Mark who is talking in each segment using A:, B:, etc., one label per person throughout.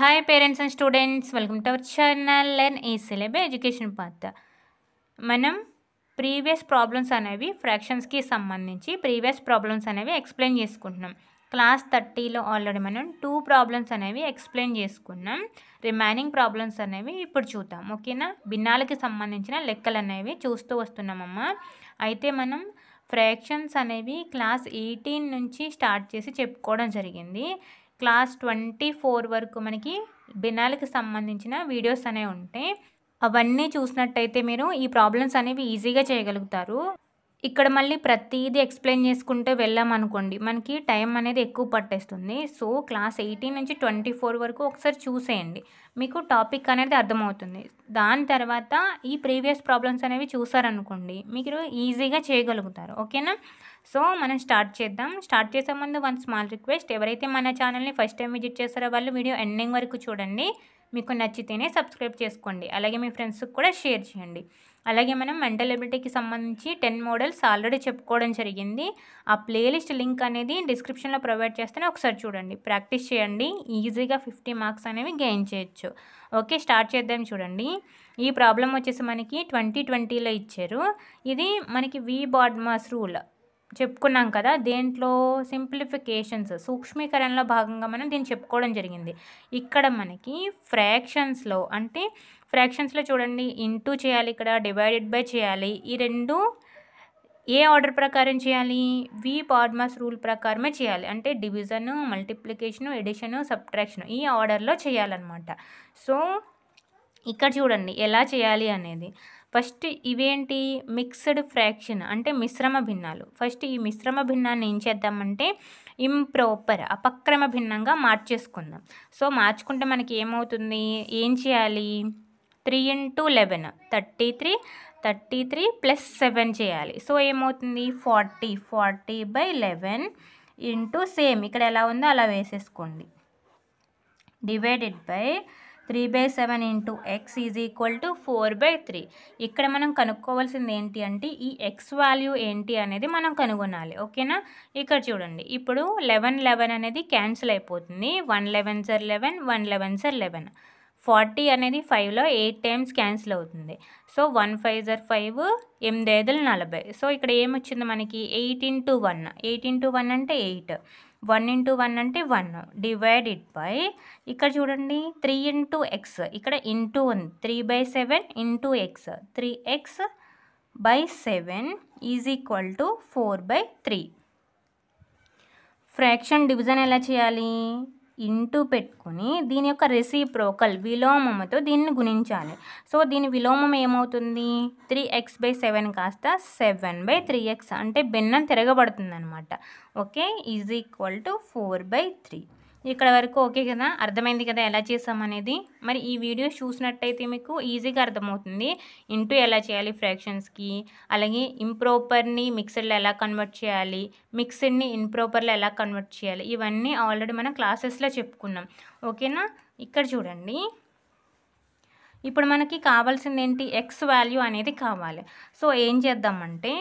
A: hi parents and students welcome to our channel and ఈ syllabi education path మనం previous problems అనేవి ఫ్రాక్షన్స్కి సంబంధించి ప్రీవియస్ ప్రాబ్లమ్స్ అనేవి ఎక్స్ప్లెయిన్ చేసుకుంటున్నాం క్లాస్ థర్టీలో ఆల్రెడీ మనం టూ ప్రాబ్లమ్స్ అనేవి ఎక్స్ప్లెయిన్ చేసుకున్నాం రిమైనింగ్ ప్రాబ్లమ్స్ అనేవి ఇప్పుడు చూద్దాం ఓకేనా భిన్నాలకి సంబంధించిన లెక్కలు అనేవి చూస్తూ వస్తున్నామమ్మా అయితే మనం ఫ్రాక్షన్స్ అనేవి క్లాస్ ఎయిటీన్ నుంచి స్టార్ట్ చేసి చెప్పుకోవడం జరిగింది క్లాస్ ట్వంటీ ఫోర్ వరకు మనకి బినాలకు సంబంధించిన వీడియోస్ అనేవి ఉంటాయి అవన్నీ చూసినట్టయితే మీరు ఈ ప్రాబ్లమ్స్ అనేవి ఈజీగా చేయగలుగుతారు ఇక్కడ మళ్ళీ ప్రతిదీ ఎక్స్ప్లెయిన్ చేసుకుంటే అనుకోండి మనకి టైం అనేది ఎక్కువ పట్టేస్తుంది సో క్లాస్ ఎయిటీన్ నుంచి ట్వంటీ ఫోర్ వరకు ఒకసారి చూసేయండి మీకు టాపిక్ అనేది అర్థమవుతుంది దాని తర్వాత ఈ ప్రీవియస్ ప్రాబ్లమ్స్ అనేవి చూసారనుకోండి మీరు ఈజీగా చేయగలుగుతారు ఓకేనా సో మనం స్టార్ట్ చేద్దాం స్టార్ట్ చేసే ముందు వన్ స్మాల్ రిక్వెస్ట్ ఎవరైతే మన ఛానల్ని ఫస్ట్ టైం విజిట్ చేస్తారో వాళ్ళు వీడియో ఎండింగ్ వరకు చూడండి మీకు నచ్చితేనే సబ్స్క్రైబ్ చేసుకోండి అలాగే మీ ఫ్రెండ్స్కి కూడా షేర్ చేయండి అలాగే మనం మెంటల్ ఎబిలిటీకి సంబంధించి టెన్ మోడల్స్ ఆల్రెడీ చెప్పుకోవడం జరిగింది ఆ ప్లేలిస్ట్ లింక్ అనేది డిస్క్రిప్షన్లో ప్రొవైడ్ చేస్తేనే ఒకసారి చూడండి ప్రాక్టీస్ చేయండి ఈజీగా ఫిఫ్టీ మార్క్స్ అనేవి గెయిన్ చేయొచ్చు ఓకే స్టార్ట్ చేద్దాం చూడండి ఈ ప్రాబ్లం వచ్చేసి మనకి ట్వంటీ ట్వంటీలో ఇచ్చారు ఇది మనకి వి బాడ్మాస్ రూల్ చెప్పుకున్నాం కదా దేంట్లో సింప్లిఫికేషన్స్ సూక్ష్మీకరణలో భాగంగా మనం దీన్ని చెప్పుకోవడం జరిగింది ఇక్కడ మనకి ఫ్రాక్షన్స్లో అంటే ఫ్రాక్షన్స్లో చూడండి ఇంటూ చేయాలి ఇక్కడ డివైడెడ్ బై చేయాలి ఈ రెండు ఏ ఆర్డర్ ప్రకారం చేయాలి వి పాడ్మాస్ రూల్ ప్రకారమే చేయాలి అంటే డివిజను మల్టిప్లికేషను ఎడిషను సబ్ట్రాక్షను ఈ ఆర్డర్లో చేయాలన్నమాట సో ఇక్కడ చూడండి ఎలా చేయాలి అనేది ఫస్ట్ ఇవేంటి మిక్స్డ్ ఫ్రాక్షన్ అంటే మిశ్రమ భిన్నాలు ఫస్ట్ ఈ మిశ్రమ భిన్నాన్ని ఏం చేద్దామంటే ఇంప్రోపర్ అపక్రమ భిన్నంగా మార్చేసుకుందాం సో మార్చుకుంటే మనకి ఏమవుతుంది ఏం చేయాలి three into eleven thirty three thirty three plus seven చేయాలి సో ఏమవుతుంది forty forty by eleven into same ఇక్కడ ఎలా ఉందో అలా వేసేసుకోండి divided by three by seven into x is equal to four by three ఇక్కడ మనం కనుక్కోవాల్సింది ఏంటి అంటే ఈ ఎక్స్ వాల్యూ ఏంటి అనేది మనం కనుగొనాలి ఓకేనా ఇక్కడ చూడండి ఇప్పుడు లెవెన్ లెవెన్ అనేది క్యాన్సిల్ అయిపోతుంది వన్ లెవెన్ సార్ లెవెన్ వన్ లెవెన్ సార్ లెవెన్ ఫార్టీ అనేది ఫైవ్లో ఎయిట్ టైమ్స్ క్యాన్సిల్ అవుతుంది సో వన్ ఫైవ్ జర్ ఫైవ్ ఎనిమిది ఐదులు నలభై సో ఇక్కడ ఏమొచ్చింది మనకి eight into one eight into one అంటే ఎయిట్ వన్ ఇంటూ వన్ అంటే వన్ డివైడెడ్ బై ఇక్కడ చూడండి త్రీ ఇంటూ ఎక్స్ ఇక్కడ ఇంటూ ఉంది three by seven into x three x by seven is equal to four by three fraction division ఎలా చేయాలి into పెట్టుకుని దీని యొక్క రెసిప్రోకల్ విలోమముతో దీన్ని గుణించాలి సో దీని విలోమం ఏమవుతుంది త్రీ ఎక్స్ బై సెవెన్ కాస్త సెవెన్ బై త్రీ ఎక్స్ అంటే భిన్నం తిరగబడుతుంది అనమాట okay is equal to four by three ఇక్కడ వరకు ఓకే కదా అర్థమైంది కదా ఎలా చేసామనేది మరి ఈ వీడియో చూసినట్టయితే మీకు ఈజీగా అర్థమవుతుంది ఇంటూ ఎలా చేయాలి ఫ్రాక్షన్స్కి అలాగే ఇంప్రోపర్ని మిక్సర్లో ఎలా కన్వర్ట్ చేయాలి మిక్సర్ని ఇంప్రోపర్లో ఎలా కన్వర్ట్ చేయాలి ఇవన్నీ ఆల్రెడీ మనం క్లాసెస్లో చెప్పుకున్నాం ఓకేనా ఇక్కడ చూడండి ఇప్పుడు మనకి కావాల్సింది ఏంటి ఎక్స్ వాల్యూ అనేది కావాలి సో ఏం చేద్దామంటే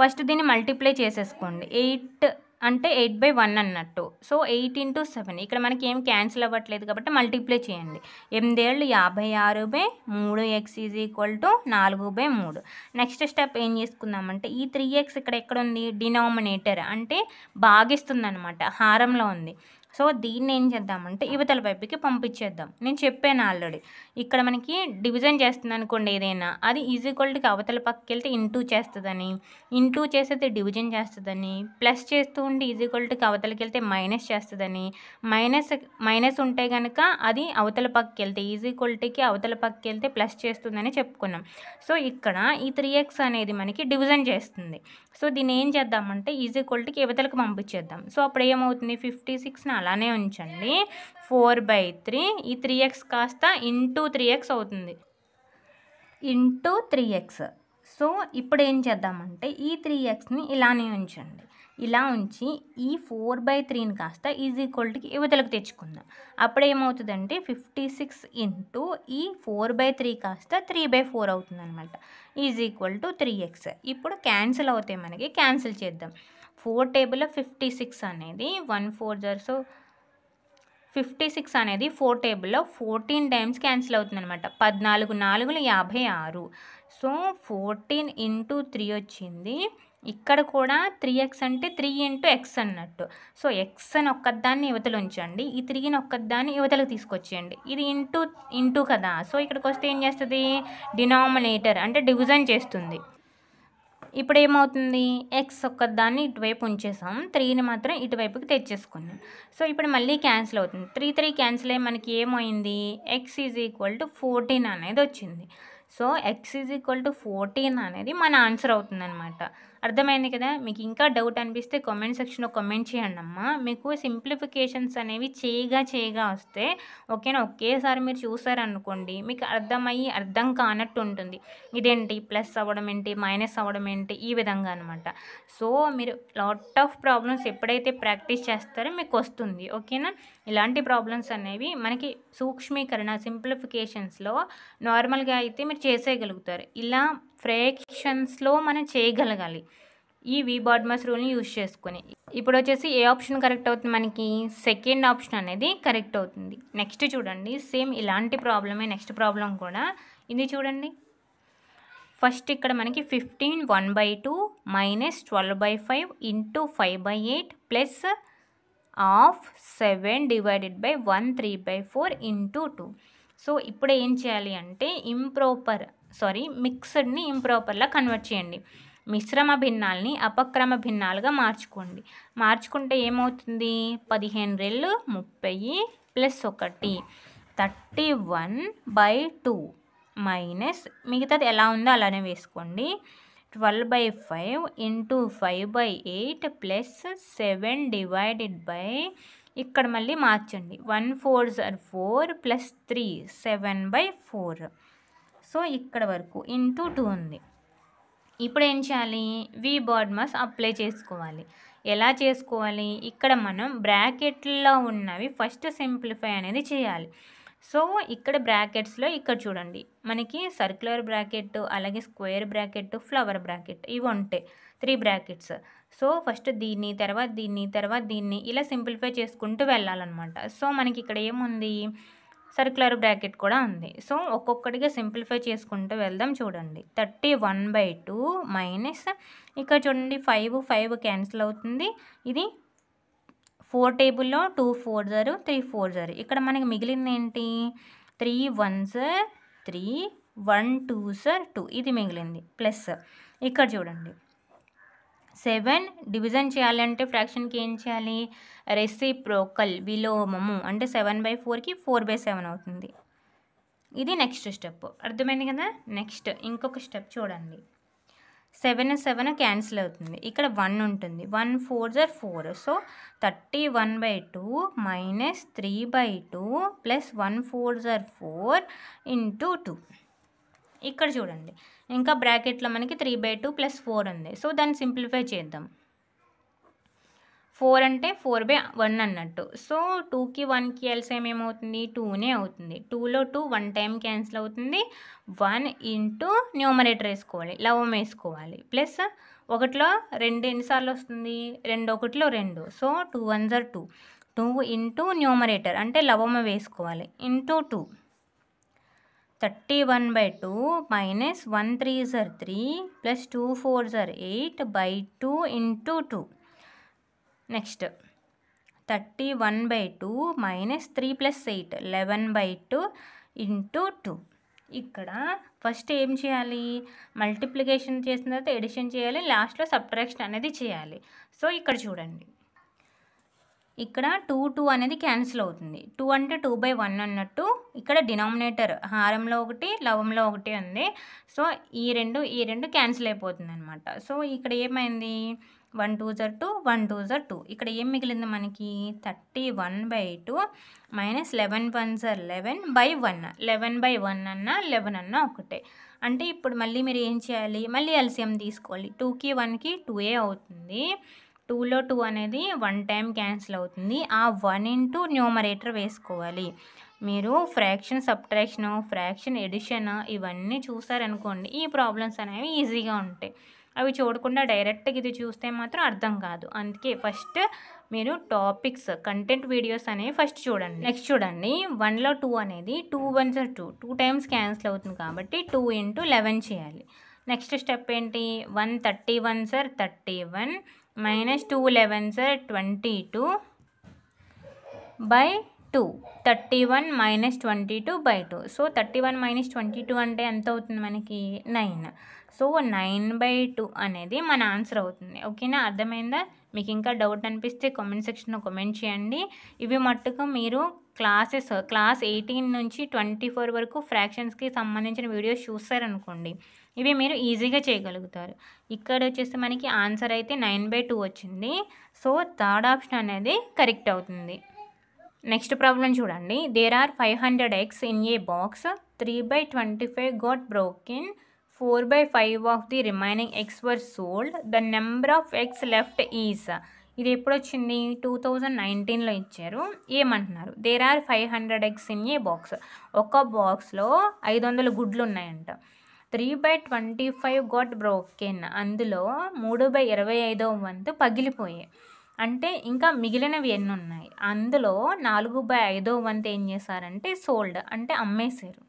A: ఫస్ట్ దీన్ని మల్టిప్లై చేసేసుకోండి ఎయిట్ అంటే ఎయిట్ బై వన్ అన్నట్టు సో ఎయిట్ ఇంటూ సెవెన్ ఇక్కడ మనకి ఏం క్యాన్సిల్ అవ్వట్లేదు కాబట్టి మల్టిప్లై చేయండి ఎనిమిదేళ్ళు యాభై ఆరు బై మూడు ఎక్స్ ఈజ్ ఈక్వల్ టు నాలుగు బై మూడు నెక్స్ట్ స్టెప్ ఏం చేసుకుందామంటే ఈ త్రీ ఎక్స్ ఇక్కడ ఎక్కడ ఉంది డినామినేటర్ అంటే భాగిస్తుంది అనమాట హారంలో ఉంది సో దీన్ని ఏం చేద్దామంటే యువతల వైపుకి పంపించేద్దాం నేను చెప్పాను ఆల్రెడీ ఇక్కడ మనకి డివిజన్ చేస్తుంది అనుకోండి ఏదైనా అది ఈజీ ఈక్వల్టీకి అవతల పక్కకి వెళ్తే ఇంటూ చేస్తుందని ఇంటూ చేసేది డివిజన్ చేస్తుందని ప్లస్ చేస్తూ ఉండి ఈజీ ఈక్వల్టీకి అవతలకి వెళ్తే మైనస్ చేస్తుందని మైనస్ మైనస్ ఉంటే కనుక అది అవతల పక్కకి వెళ్తే ఈజ్ అవతల పక్కకి వెళ్తే ప్లస్ చేస్తుందని చెప్పుకున్నాం సో ఇక్కడ ఈ త్రీ ఎక్స్ అనేది మనకి డివిజన్ చేస్తుంది సో దీన్ని ఏం చేద్దామంటే ఈజీ ఈక్వల్టీకి యువతలకు పంపించేద్దాం సో అప్పుడు ఏమవుతుంది ఫిఫ్టీ సిక్స్ని అలానే ఉంచండి ఫోర్ బై త్రీ ఈ త్రీ ఎక్స్ కాస్త ఇంటూ త్రీ ఎక్స్ అవుతుంది ఇంటూ త్రీ ఎక్స్ సో ఇప్పుడు ఏం చేద్దామంటే ఈ త్రీ ఎక్స్ని ఇలానే ఉంచండి ఇలా ఉంచి ఈ ఫోర్ బై త్రీని కాస్త ఈజ్ ఈక్వల్టీకి యువతలకు తెచ్చుకుందాం అప్పుడు ఏమవుతుందంటే ఫిఫ్టీ సిక్స్ ఇంటూ ఈ ఫోర్ బై త్రీ కాస్త త్రీ బై ఫోర్ అవుతుందనమాట is equal to three x ఇప్పుడు క్యాన్సిల్ అవుతాయి మనకి క్యాన్సిల్ చేద్దాం ఫోర్ టేబుల్ ఫిఫ్టీ సిక్స్ అనేది వన్ ఫోర్ జర్ సో ఫిఫ్టీ సిక్స్ అనేది ఫోర్ టేబుల్లో ఫోర్టీన్ టైమ్స్ క్యాన్సిల్ అవుతుంది అనమాట పద్నాలుగు నాలుగులు యాభై ఆరు సో ఫోర్టీన్ ఇంటూ త్రీ వచ్చింది ఇక్కడ కూడా త్రీ ఎక్స్ అంటే త్రీ ఇంటూ ఎక్స్ అన్నట్టు సో ఎక్స్ అని ఒక్కదాన్ని యువతలు ఉంచండి ఈ త్రీని ఒక్కదాన్ని యువతలకు తీసుకొచ్చేయండి ఇది ఇంటూ ఇంటూ కదా సో ఇక్కడికి వస్తే ఏం చేస్తుంది డినామినేటర్ అంటే డివిజన్ చేస్తుంది ఇప్పుడు ఏమవుతుంది ఎక్స్ ఒక్కదాన్ని ఇటువైపు ఉంచేసాం త్రీని మాత్రం ఇటువైపుకి తెచ్చేసుకున్నాం సో ఇప్పుడు మళ్ళీ క్యాన్సిల్ అవుతుంది త్రీ త్రీ క్యాన్సిల్ అయ్యి మనకి ఏమైంది x is equal to fourteen అనేది వచ్చింది so x is equal to fourteen అనేది మన ఆన్సర్ అవుతుందన్నమాట అర్థమైంది కదా మీకు ఇంకా డౌట్ అనిపిస్తే కామెంట్ సెక్షన్లో కమెంట్ చేయండి అమ్మ మీకు సింప్లిఫికేషన్స్ అనేవి చేయగా చేయగా వస్తే ఓకేనా ఒకేసారి మీరు చూసారనుకోండి మీకు అర్థమయ్యి అర్థం కానట్టు ఉంటుంది ఇదేంటి ప్లస్ అవ్వడం ఏంటి మైనస్ అవ్వడం ఏంటి ఈ విధంగా అనమాట సో మీరు లాట్ ఆఫ్ ప్రాబ్లమ్స్ ఎప్పుడైతే ప్రాక్టీస్ చేస్తారో మీకు వస్తుంది ఓకేనా ఇలాంటి ప్రాబ్లమ్స్ అనేవి మనకి సూక్ష్మీకరణ సింప్లిఫికేషన్స్లో నార్మల్గా అయితే మీరు చేసేయగలుగుతారు ఇలా ఫ్రేక్షన్స్లో మనం చేయగలగాలి ఈ వి బాడ్మస్ రూల్ని యూజ్ చేసుకొని ఇప్పుడు వచ్చేసి ఏ ఆప్షన్ కరెక్ట్ అవుతుంది మనకి సెకండ్ ఆప్షన్ అనేది కరెక్ట్ అవుతుంది నెక్స్ట్ చూడండి సేమ్ ఇలాంటి ప్రాబ్లమే నెక్స్ట్ ప్రాబ్లం కూడా ఇది చూడండి ఫస్ట్ ఇక్కడ మనకి fifteen one by two minus twelve by five into five by eight plus of seven divided by one three by four into two so ఇప్పుడు ఏం చేయాలి అంటే ఇంప్రోపర్ సారీ మిక్స్డ్ని ఇంప్రాపర్లా కన్వర్ట్ చేయండి మిశ్రమ భిన్నాల్ని అపక్రమ భిన్నాలుగా మార్చుకోండి మార్చుకుంటే ఏమవుతుంది పదిహేను రెళ్ళు ముప్పై ప్లస్ ఒకటి thirty one by two minus మిగతాది ఎలా ఉందో అలానే వేసుకోండి twelve by five into five by eight plus seven divided by ఇక్కడ మళ్ళీ మార్చండి వన్ ఫోర్ జర్ four plus three seven by four so ఇక్కడ వరకు ఇంటూ టూ ఉంది ఇప్పుడు ఏం చేయాలి వి మాస్ అప్లై చేసుకోవాలి ఎలా చేసుకోవాలి ఇక్కడ మనం బ్రాకెట్లో ఉన్నవి ఫస్ట్ సింప్లిఫై అనేది చేయాలి సో ఇక్కడ బ్రాకెట్స్లో ఇక్కడ చూడండి మనకి సర్క్యులర్ బ్రాకెట్ అలాగే స్క్వేర్ బ్రాకెట్ ఫ్లవర్ బ్రాకెట్ ఇవి ఉంటాయి త్రీ బ్రాకెట్స్ సో ఫస్ట్ దీన్ని తర్వాత దీన్ని తర్వాత దీన్ని ఇలా సింప్లిఫై చేసుకుంటూ వెళ్ళాలన్నమాట సో మనకి ఇక్కడ ఏముంది సర్క్యులర్ బ్రాకెట్ కూడా ఉంది సో ఒక్కొక్కటిగా సింప్లిఫై చేసుకుంటూ వెళ్దాం చూడండి thirty one by two minus ఇక్కడ చూడండి ఫైవ్ ఫైవ్ క్యాన్సిల్ అవుతుంది ఇది ఫోర్ టేబుల్లో టూ ఫోర్ జారు త్రీ ఫోర్ జారు ఇక్కడ మనకి మిగిలింది ఏంటి త్రీ వన్ సార్ త్రీ వన్ టూ సార్ టూ ఇది మిగిలింది ప్లస్ ఇక్కడ చూడండి సెవెన్ డివిజన్ చేయాలంటే ఫ్రాక్షన్కి ఏం చేయాలి రెసిప్రోకల్ విలోమము అంటే సెవెన్ బై ఫోర్కి ఫోర్ బై సెవెన్ అవుతుంది ఇది నెక్స్ట్ స్టెప్ అర్థమైంది కదా నెక్స్ట్ ఇంకొక స్టెప్ చూడండి సెవెన్ సెవెన్ క్యాన్సిల్ అవుతుంది ఇక్కడ వన్ ఉంటుంది వన్ ఫోర్ జర్ four so thirty one by two minus three by two plus one four జర్ ఫోర్ ఇంటూ టూ ఇక్కడ చూడండి ఇంకా బ్రాకెట్లో మనకి three by two plus four ఉంది సో దాన్ని సింప్లిఫై చేద్దాం ఫోర్ అంటే ఫోర్ బై వన్ అన్నట్టు సో టూకి వన్కి ఎల్సేమ్ ఏమవుతుంది టూనే అవుతుంది టూలో టూ వన్ టైం క్యాన్సిల్ అవుతుంది వన్ ఇంటూ న్యూమరేటర్ వేసుకోవాలి లవం వేసుకోవాలి ప్లస్ ఒకటిలో రెండు ఎన్నిసార్లు వస్తుంది రెండు ఒకటిలో రెండు సో టూ వన్ జర్ టూ టూ ఇంటూ న్యూమరేటర్ అంటే లవమ వేసుకోవాలి into two thirty one by two minus one three జర్ త్రీ ప్లస్ టూ ఫోర్ జర్ eight by two into two next thirty one by two minus three plus eight eleven by two into two ఇక్కడ first ఏం చేయాలి multiplication చేసిన తర్వాత edition చేయాలి లాస్ట్లో subtraction అనేది చేయాలి సో ఇక్కడ చూడండి ఇక్కడ టూ టూ అనేది క్యాన్సిల్ అవుతుంది టూ అంటే టూ బై వన్ అన్నట్టు ఇక్కడ డినామినేటర్ హారంలో ఒకటి లవంలో ఒకటి ఉంది సో ఈ రెండు ఈ రెండు క్యాన్సిల్ అయిపోతుంది అనమాట సో ఇక్కడ ఏమైంది వన్ టూ జర్ టూ వన్ టూ జర్ టూ ఇక్కడ ఏం మిగిలింది మనకి thirty one by two minus eleven one జర్ eleven by one eleven by one అన్న లెవెన్ అన్న ఒకటే అంటే ఇప్పుడు మళ్ళీ మీరు ఏం చేయాలి మళ్ళీ ఎల్సిఎం తీసుకోవాలి టూకి వన్కి టూ ఏ అవుతుంది టూలో టూ అనేది వన్ టైం క్యాన్సిల్ అవుతుంది ఆ వన్ ఇంటూ న్యూమరేటర్ వేసుకోవాలి మీరు ఫ్రాక్షన్ సబ్ట్రాక్షను ఫ్రాక్షన్ ఎడిషన్ ఇవన్నీ చూసారనుకోండి ఈ ప్రాబ్లమ్స్ అనేవి ఈజీగా ఉంటాయి అవి చూడకుండా డైరెక్ట్గా ఇది చూస్తే మాత్రం అర్థం కాదు అందుకే ఫస్ట్ మీరు టాపిక్స్ కంటెంట్ వీడియోస్ అనేవి ఫస్ట్ చూడండి నెక్స్ట్ చూడండి వన్లో టూ అనేది two ones two two times cancel అవుతుంది కాబట్టి టూ ఇంటూ లెవెన్ చేయాలి నెక్స్ట్ స్టెప్ ఏంటి వన్ థర్టీ వన్ సార్ thirty one minus two eleven సార్ twenty two by two thirty one minus twenty two by two so thirty one minus twenty two అంటే ఎంత అవుతుంది మనకి nine so nine by two అనేది మన answer అవుతుంది ఓకేనా అర్థమైందా మీకు ఇంకా డౌట్ అనిపిస్తే కామెంట్ సెక్షన్లో కామెంట్ చేయండి ఇవి మట్టుకు మీరు క్లాసెస్ క్లాస్ ఎయిటీన్ నుంచి ట్వంటీ ఫోర్ వరకు ఫ్రాక్షన్స్కి సంబంధించిన వీడియోస్ చూస్తారనుకోండి ఇవి మీరు ఈజీగా చేయగలుగుతారు ఇక్కడ వచ్చేసి మనకి ఆన్సర్ అయితే నైన్ బై టూ వచ్చింది సో థర్డ్ ఆప్షన్ అనేది కరెక్ట్ అవుతుంది నెక్స్ట్ ప్రాబ్లం చూడండి there are five hundred eggs in a box three by twenty five got broke in four by five of the remaining eggs were sold the number of eggs left is ఇది ఎప్పుడు వచ్చింది two thousand నైన్టీన్లో ఇచ్చారు ఏమంటున్నారు there are five hundred eggs in a box ఒక బాక్స్లో ఐదు వందల గుడ్లు ఉన్నాయంట three by twenty five got broken అందులో మూడు బై ఇరవై ఐదో వంతు పగిలిపోయాయి అంటే ఇంకా మిగిలినవి ఎన్ని ఉన్నాయి అందులో నాలుగు బై ఐదో వంతు ఏం చేశారంటే సోల్డ్ అంటే అమ్మేశారు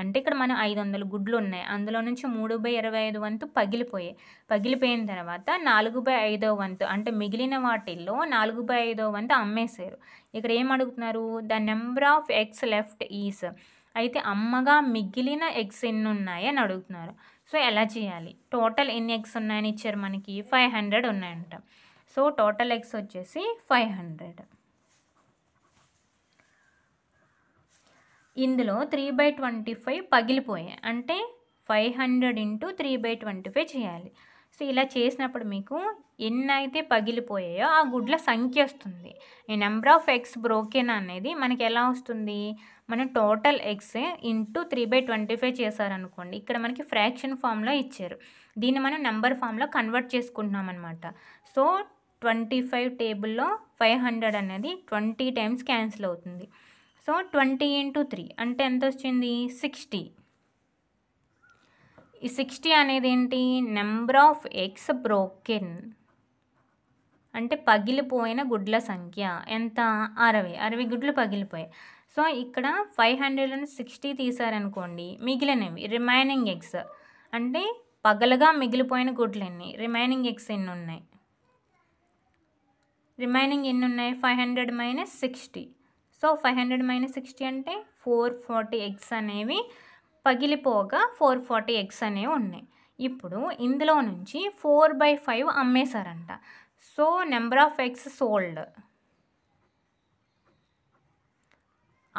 A: అంటే ఇక్కడ మనం ఐదు వందల గుడ్లు ఉన్నాయి అందులో నుంచి మూడు బై ఇరవై ఐదు వంతు పగిలిపోయాయి పగిలిపోయిన తర్వాత నాలుగు బై ఐదో వంతు అంటే మిగిలిన వాటిల్లో నాలుగు బై ఐదో వంతు అమ్మేశారు ఇక్కడ ఏం అడుగుతున్నారు the number of eggs left is అయితే అమ్మగా మిగిలిన ఎగ్స్ ఎన్ని ఉన్నాయి అని అడుగుతున్నారు సో ఎలా చేయాలి టోటల్ ఎన్ని ఎగ్స్ ఉన్నాయని ఇచ్చారు మనకి ఫైవ్ హండ్రెడ్ ఉన్నాయంట సో టోటల్ ఎగ్స్ వచ్చేసి ఫైవ్ హండ్రెడ్ ఇందులో త్రీ బై ట్వంటీ ఫైవ్ పగిలిపోయాయి అంటే five hundred into three by twenty five చేయాలి సో ఇలా చేసినప్పుడు మీకు ఎన్ని అయితే పగిలిపోయాయో ఆ గుడ్ల సంఖ్య వస్తుంది ఈ నెంబర్ ఆఫ్ ఎగ్స్ బ్రోకెన్ అనేది మనకి ఎలా వస్తుంది మన total eggs into three by twenty five చేశారనుకోండి ఇక్కడ మనకి ఫ్రాక్షన్ ఫామ్లో ఇచ్చారు దీన్ని మనం నెంబర్ ఫామ్లో కన్వర్ట్ చేసుకుంటున్నాం అనమాట సో ట్వంటీ ఫైవ్ టేబుల్లో ఫైవ్ హండ్రెడ్ అనేది ట్వంటీ టైమ్స్ క్యాన్సిల్ అవుతుంది సో ట్వంటీ ఇంటూ త్రీ అంటే ఎంత వచ్చింది సిక్స్టీ ఈ సిక్స్టీ అనేది ఏంటి నెంబర్ ఆఫ్ ఎగ్స్ బ్రోకెన్ అంటే పగిలిపోయిన గుడ్ల సంఖ్య ఎంత అరవై అరవై గుడ్లు పగిలిపోయాయి సో ఇక్కడ ఫైవ్ హండ్రెడ్ అండ్ సిక్స్టీ తీసారనుకోండి మిగిలినవి రిమైనింగ్ ఎగ్స్ అంటే పగలగా మిగిలిపోయిన గుడ్లు ఎన్ని రిమైనింగ్ ఎగ్స్ ఎన్ని ఉన్నాయి రిమైనింగ్ ఎన్ని ఉన్నాయి five hundred minus sixty so five hundred minus sixty అంటే ఫోర్ ఫార్టీ ఎగ్స్ అనేవి పగిలిపోగా ఫోర్ ఫార్టీ ఎగ్స్ అనేవి ఉన్నాయి ఇప్పుడు ఇందులో నుంచి ఫోర్ బై ఫైవ్ అమ్మేశారంట so number of eggs sold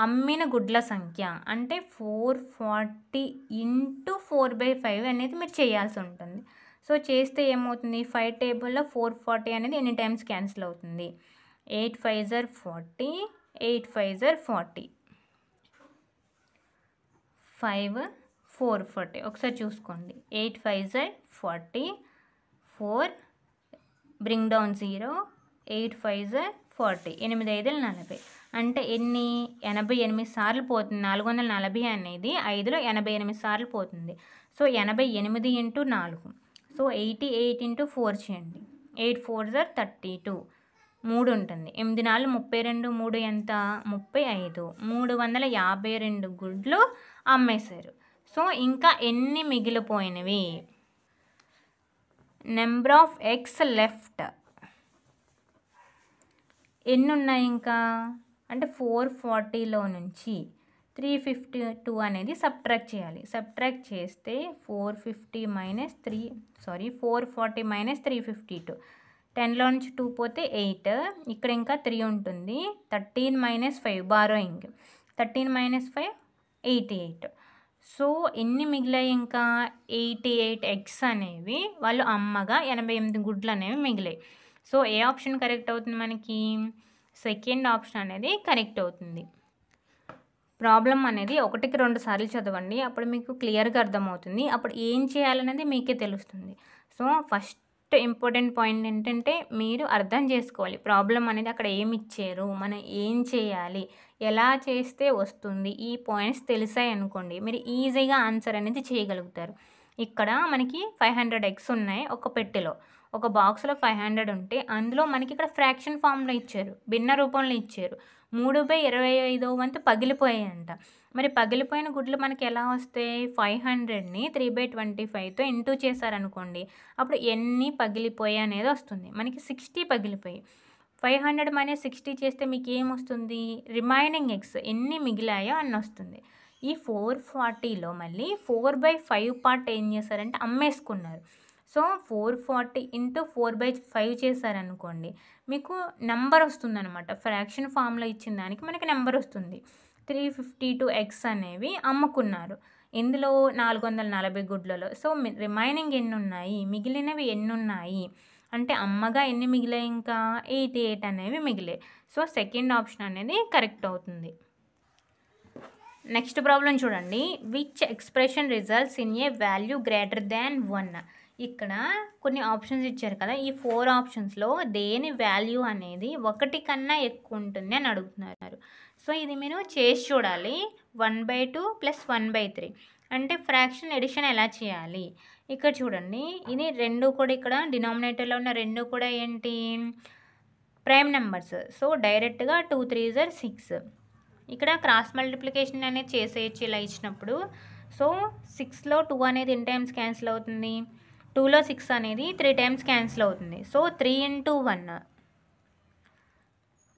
A: అమ్మిన గుడ్ల సంఖ్య అంటే four forty into four by five అనేది మీరు చేయాల్సి ఉంటుంది సో చేస్తే ఏమవుతుంది ఫైవ్ టేబుల్లో ఫోర్ ఫార్టీ అనేది ఎన్ని టైమ్స్ క్యాన్సిల్ అవుతుంది ఎయిట్ ఫైవ్ జర్ ఫార్టీ ఎయిట్ ఫైవ్ జర్ ఫార్టీ ఫైవ్ ఫోర్ ఫార్టీ ఒకసారి చూసుకోండి ఎయిట్ ఫైవ్ జర్ forty four bring down zero eight five జర్ ఫార్టీ ఎనిమిది ఐదు నలభై అంటే ఎన్ని ఎనభై ఎనిమిది సార్లు పోతుంది నాలుగు వందల నలభై అనేది ఐదులో ఎనభై ఎనిమిది సార్లు పోతుంది సో ఎనభై ఎనిమిది ఇంటూ నాలుగు so eighty eight into four చేయండి ఎయిట్ ఫోర్ జర్ థర్టీ టూ మూడు ఉంటుంది ఎనిమిది నాలుగు ముప్పై రెండు మూడు ఎంత ముప్పై ఐదు మూడు వందల యాభై రెండు గుడ్లు అమ్మేశారు సో ఇంకా ఎన్ని మిగిలిపోయినవి నెంబర్ ఆఫ్ ఎగ్స్ లెఫ్ట్ ఎన్ని ఉన్నాయి ఇంకా అంటే ఫోర్ ఫార్టీలో నుంచి త్రీ ఫిఫ్టీ టూ అనేది సబ్ట్రాక్ట్ చేయాలి సబ్ట్రాక్ట్ చేస్తే four fifty minus three sorry four forty minus three fifty two టెన్లో నుంచి టూ పోతే ఎయిట్ ఇక్కడ ఇంకా త్రీ ఉంటుంది thirteen minus five borrowing thirteen minus five eighty eight so ఎన్ని మిగిలాయి ఇంకా ఎయిటీ ఎయిట్ ఎగ్స్ అనేవి వాళ్ళు అమ్మగా ఎనభై ఎనిమిది గుడ్లు అనేవి మిగిలాయి సో ఏ ఆప్షన్ కరెక్ట్ అవుతుంది మనకి సెకండ్ ఆప్షన్ అనేది కరెక్ట్ అవుతుంది ప్రాబ్లం అనేది ఒకటికి రెండు సార్లు చదవండి అప్పుడు మీకు క్లియర్గా అర్థమవుతుంది అప్పుడు ఏం చేయాలనేది మీకే తెలుస్తుంది so first first important point ఏంటంటే మీరు అర్థం చేసుకోవాలి ప్రాబ్లం అనేది అక్కడ ఏమి ఇచ్చారు మనం ఏం చేయాలి ఎలా చేస్తే వస్తుంది ఈ పాయింట్స్ తెలిసాయి అనుకోండి మీరు ఈజీగా ఆన్సర్ అనేది చేయగలుగుతారు ఇక్కడ మనకి ఫైవ్ హండ్రెడ్ ఎగ్స్ ఉన్నాయి ఒక పెట్టెలో ఒక బాక్స్లో ఫైవ్ హండ్రెడ్ ఉంటే అందులో మనకి ఇక్కడ ఫ్రాక్షన్ ఫామ్లో ఇచ్చారు భిన్న రూపంలో ఇచ్చారు మూడు బై ఇరవై ఐదో వంతు పగిలిపోయాయంట మరి పగిలిపోయిన గుడ్లు మనకి ఎలా వస్తాయి ఫైవ్ హండ్రెడ్ని త్రీ బై ట్వంటీ ఫైవ్తో ఇంటూ చేశారనుకోండి అప్పుడు ఎన్ని పగిలిపోయాయి అనేది వస్తుంది మనకి సిక్స్టీ పగిలిపోయి ఫైవ్ హండ్రెడ్ మనీ సిక్స్టీ చేస్తే మీకు ఏమొస్తుంది రిమైనింగ్ ఎగ్స్ ఎన్ని మిగిలాయో అన్న వస్తుంది ఈ ఫోర్ ఫార్టీలో మళ్ళీ ఫోర్ బై ఫైవ్ పార్ట్ ఏం చేశారంటే అమ్మేసుకున్నారు so four forty into four by five చేశారనుకోండి మీకు నెంబర్ వస్తుందన్నమాట ఫ్రాక్షన్ ఫామ్లో ఇచ్చిన దానికి మనకి నెంబర్ వస్తుంది త్రీ ఫిఫ్టీ టు ఎగ్స్ అనేవి అమ్ముకున్నారు ఇందులో నాలుగు వందల నలభై గుడ్లలో సో రిమైనింగ్ ఎన్ని ఉన్నాయి మిగిలినవి ఎన్ని ఉన్నాయి అంటే అమ్మగా ఎన్ని మిగిలాయి ఇంకా ఎయిటీ ఎయిట్ అనేవి మిగిలే సో సెకండ్ ఆప్షన్ అనేది కరెక్ట్ అవుతుంది నెక్స్ట్ ప్రాబ్లం చూడండి which expression results in a value greater than one ఇక్కడ కొన్ని ఆప్షన్స్ ఇచ్చారు కదా ఈ ఫోర్ ఆప్షన్స్లో దేని వాల్యూ అనేది ఒకటి కన్నా ఎక్కువ ఉంటుంది అని అడుగుతున్నారు సో ఇది మీరు చేసి చూడాలి one by two plus one by three అంటే ఫ్రాక్షన్ ఎడిషన్ ఎలా చేయాలి ఇక్కడ చూడండి ఇది రెండు కూడా ఇక్కడ డినామినేటర్లో ఉన్న రెండు కూడా ఏంటి ప్రైమ్ నెంబర్స్ సో డైరెక్ట్గా టూ త్రీ జర్ సిక్స్ ఇక్కడ క్రాస్ మల్టిప్లికేషన్ అనేది చేసేయచ్చు ఇలా ఇచ్చినప్పుడు సో సిక్స్లో టూ అనేది ఎన్ని టైమ్స్ క్యాన్సిల్ అవుతుంది టూలో సిక్స్ అనేది త్రీ టైమ్స్ క్యాన్సిల్ అవుతుంది so three into one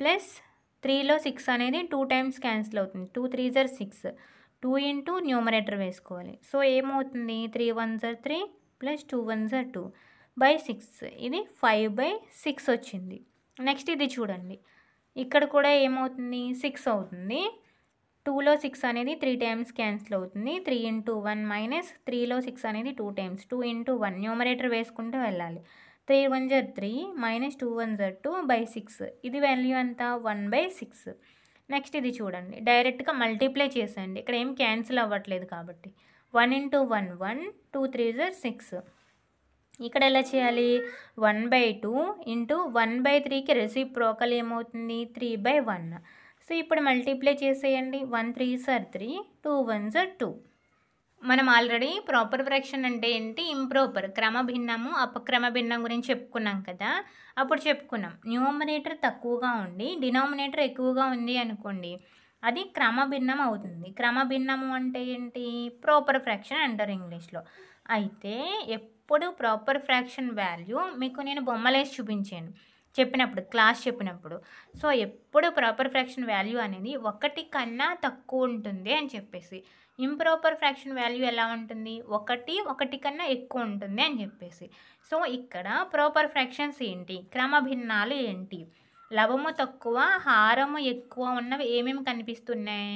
A: plus త్రీలో సిక్స్ అనేది టూ టైమ్స్ క్యాన్సిల్ అవుతుంది టూ త్రీ జర్ సిక్స్ టూ ఇంటూ న్యూమరేటర్ వేసుకోవాలి సో ఏమవుతుంది త్రీ వన్ జర్ త్రీ ప్లస్ టూ వన్ జర్ టూ బై సిక్స్ ఇది ఫైవ్ బై సిక్స్ వచ్చింది నెక్స్ట్ ఇది చూడండి ఇక్కడ కూడా ఏమవుతుంది సిక్స్ అవుతుంది టూలో సిక్స్ అనేది త్రీ టైమ్స్ క్యాన్సిల్ అవుతుంది త్రీ ఇంటూ వన్ మైనస్ త్రీలో సిక్స్ అనేది two times two into one numerator వేసుకుంటూ వెళ్ళాలి త్రీ వన్ జర్ త్రీ మైనస్ టూ వన్ జర్ టూ బై సిక్స్ ఇది వాల్యూ ఎంత వన్ బై సిక్స్ నెక్స్ట్ ఇది చూడండి డైరెక్ట్గా మల్టిప్లై చేసేయండి ఇక్కడ ఏం క్యాన్సిల్ అవ్వట్లేదు కాబట్టి one into one one two three జర్ సిక్స్ ఇక్కడ ఎలా చేయాలి one by two into one by త్రీకి ప్రోకల్ ఏమవుతుంది త్రీ బై వన్ సో ఇప్పుడు మల్టిప్లై చేసేయండి వన్ త్రీ సార్ త్రీ టూ వన్ సార్ టూ మనం ఆల్రెడీ ప్రాపర్ ఫ్రాక్షన్ అంటే ఏంటి ఇంప్రాపర్ క్రమ భిన్నము అపక్రమ భిన్నం గురించి చెప్పుకున్నాం కదా అప్పుడు చెప్పుకున్నాం న్యూమినేటర్ తక్కువగా ఉండి డినామినేటర్ ఎక్కువగా ఉంది అనుకోండి అది క్రమ భిన్నం అవుతుంది క్రమ భిన్నము అంటే ఏంటి ప్రాపర్ ఫ్రాక్షన్ అంటారు ఇంగ్లీష్లో అయితే ఎప్పుడు ప్రాపర్ ఫ్రాక్షన్ వాల్యూ మీకు నేను బొమ్మలేసి చూపించాను చెప్పినప్పుడు క్లాస్ చెప్పినప్పుడు సో ఎప్పుడు ప్రాపర్ ఫ్రాక్షన్ వాల్యూ అనేది ఒకటి కన్నా తక్కువ ఉంటుంది అని చెప్పేసి ఇంప్రాపర్ ఫ్రాక్షన్ వాల్యూ ఎలా ఉంటుంది ఒకటి ఒకటి కన్నా ఎక్కువ ఉంటుంది అని చెప్పేసి సో ఇక్కడ ప్రాపర్ ఫ్రాక్షన్స్ ఏంటి క్రమభిన్నాలు ఏంటి లవము తక్కువ హారము ఎక్కువ ఉన్నవి ఏమేమి కనిపిస్తున్నాయి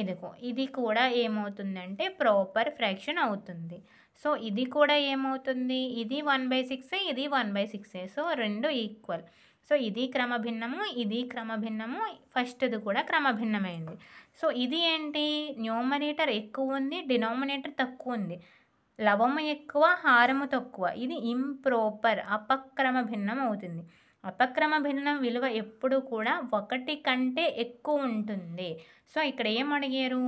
A: ఇదిగో ఇది కూడా ఏమవుతుందంటే ప్రాపర్ ఫ్రాక్షన్ అవుతుంది సో ఇది కూడా ఏమవుతుంది ఇది వన్ బై సిక్సే ఇది వన్ బై సిక్సే సో రెండు ఈక్వల్ సో ఇది క్రమభిన్నము ఇది క్రమభిన్నము ఫస్ట్ది కూడా క్రమభిన్నమైంది సో ఇది ఏంటి న్యూమరేటర్ ఎక్కువ ఉంది డినామినేటర్ తక్కువ ఉంది లవము ఎక్కువ హారము తక్కువ ఇది ఇంప్రోపర్ అపక్రమ భిన్నం అవుతుంది అపక్రమ భిన్నం విలువ ఎప్పుడు కూడా ఒకటి కంటే ఎక్కువ ఉంటుంది సో ఇక్కడ ఏం అడిగారు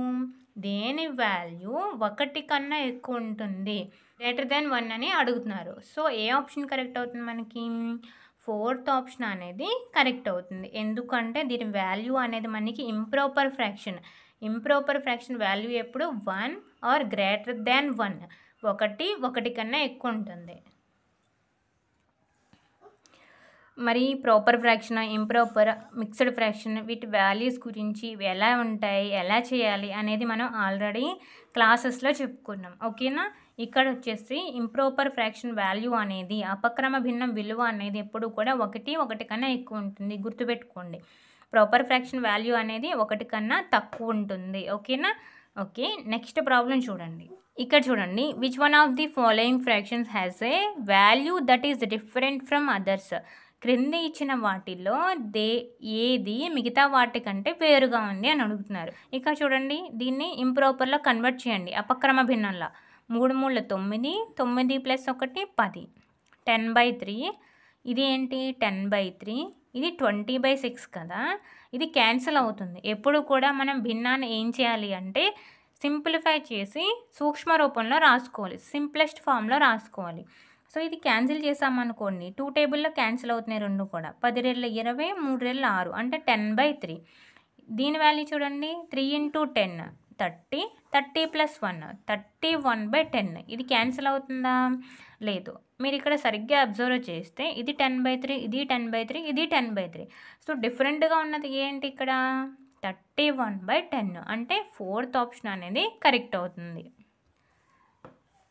A: దేని వాల్యూ ఒకటి కన్నా ఎక్కువ ఉంటుంది గ్రేటర్ దెన్ వన్ అని అడుగుతున్నారు సో ఏ ఆప్షన్ కరెక్ట్ అవుతుంది మనకి ఫోర్త్ ఆప్షన్ అనేది కరెక్ట్ అవుతుంది ఎందుకంటే దీని వాల్యూ అనేది మనకి improper fraction improper fraction value ఎప్పుడు one or greater than one ఒకటి ఒకటి కన్నా ఎక్కువ ఉంటుంది మరి proper fraction improper mixed fraction వీటి వాల్యూస్ గురించి ఎలా ఉంటాయి ఎలా చేయాలి అనేది మనం ఆల్రెడీ క్లాసెస్లో చెప్పుకున్నాం ఓకేనా ఇక్కడ వచ్చేసి ఇంప్రోపర్ ఫ్రాక్షన్ వాల్యూ అనేది అపక్రమ భిన్నం విలువ అనేది ఎప్పుడు కూడా ఒకటి ఒకటి కన్నా ఎక్కువ ఉంటుంది గుర్తుపెట్టుకోండి ప్రాపర్ ఫ్రాక్షన్ వాల్యూ అనేది ఒకటి కన్నా తక్కువ ఉంటుంది ఓకేనా ఓకే నెక్స్ట్ ప్రాబ్లం చూడండి ఇక్కడ చూడండి which one of the following fractions has a value that is different from others క్రింద ఇచ్చిన వాటిలో దే ఏది మిగతా వాటికంటే వేరుగా ఉంది అని అడుగుతున్నారు ఇక చూడండి దీన్ని ఇంప్రాపర్లో కన్వర్ట్ చేయండి అపక్రమ భిన్నంలా మూడు మూడు తొమ్మిది తొమ్మిది ప్లస్ ఒకటి పది టెన్ బై త్రీ ఇది ఏంటి టెన్ బై త్రీ ఇది ట్వంటీ బై సిక్స్ కదా ఇది క్యాన్సిల్ అవుతుంది ఎప్పుడు కూడా మనం భిన్నాన్ని ఏం చేయాలి అంటే సింప్లిఫై చేసి సూక్ష్మ రూపంలో రాసుకోవాలి సింప్లెస్ట్ ఫామ్లో రాసుకోవాలి సో ఇది క్యాన్సిల్ చేసామనుకోండి టూ టేబుల్లో క్యాన్సిల్ అవుతున్నాయి రెండు కూడా పది రెళ్ళ ఇరవై మూడు రెళ్ళ ఆరు అంటే టెన్ బై త్రీ దీని వాల్యూ చూడండి three into ten thirty thirty plus one thirty one by ten ఇది క్యాన్సిల్ అవుతుందా లేదు మీరు ఇక్కడ సరిగ్గా అబ్జర్వ్ చేస్తే ఇది టెన్ బై త్రీ ఇది టెన్ బై త్రీ ఇది టెన్ బై త్రీ సో డిఫరెంట్గా ఉన్నది ఏంటి ఇక్కడ థర్టీ వన్ బై టెన్ అంటే ఫోర్త్ ఆప్షన్ అనేది కరెక్ట్ అవుతుంది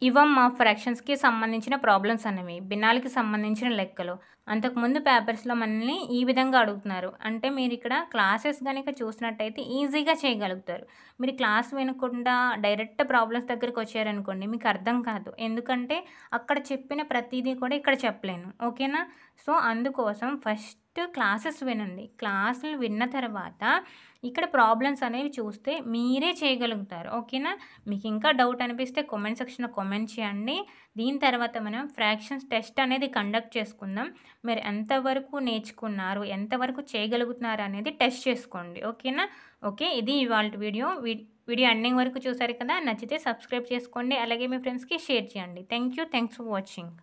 A: ఇవమ్మా ఫ్రాక్షన్స్కి సంబంధించిన ప్రాబ్లమ్స్ అనేవి భిన్నాలకి సంబంధించిన లెక్కలు అంతకుముందు పేపర్స్లో మనల్ని ఈ విధంగా అడుగుతున్నారు అంటే మీరు ఇక్కడ క్లాసెస్ కనుక చూసినట్టయితే ఈజీగా చేయగలుగుతారు మీరు క్లాస్ వినకుండా డైరెక్ట్ ప్రాబ్లమ్స్ దగ్గరికి వచ్చారనుకోండి మీకు అర్థం కాదు ఎందుకంటే అక్కడ చెప్పిన ప్రతిదీ కూడా ఇక్కడ చెప్పలేను ఓకేనా సో అందుకోసం ఫస్ట్ క్లాసెస్ వినండి క్లాసులు విన్న తర్వాత ఇక్కడ ప్రాబ్లమ్స్ అనేవి చూస్తే మీరే చేయగలుగుతారు ఓకేనా మీకు ఇంకా డౌట్ అనిపిస్తే కామెంట్ సెక్షన్లో కామెంట్ చేయండి దీని తర్వాత మనం ఫ్రాక్షన్స్ టెస్ట్ అనేది కండక్ట్ చేసుకుందాం మీరు ఎంతవరకు నేర్చుకున్నారు ఎంతవరకు చేయగలుగుతున్నారు అనేది టెస్ట్ చేసుకోండి ఓకేనా ఓకే ఇది ఇవాళ వీడియో వీడియో ఎండింగ్ వరకు చూసారు కదా నచ్చితే సబ్స్క్రైబ్ చేసుకోండి అలాగే మీ ఫ్రెండ్స్కి షేర్ చేయండి thank you thanks for watching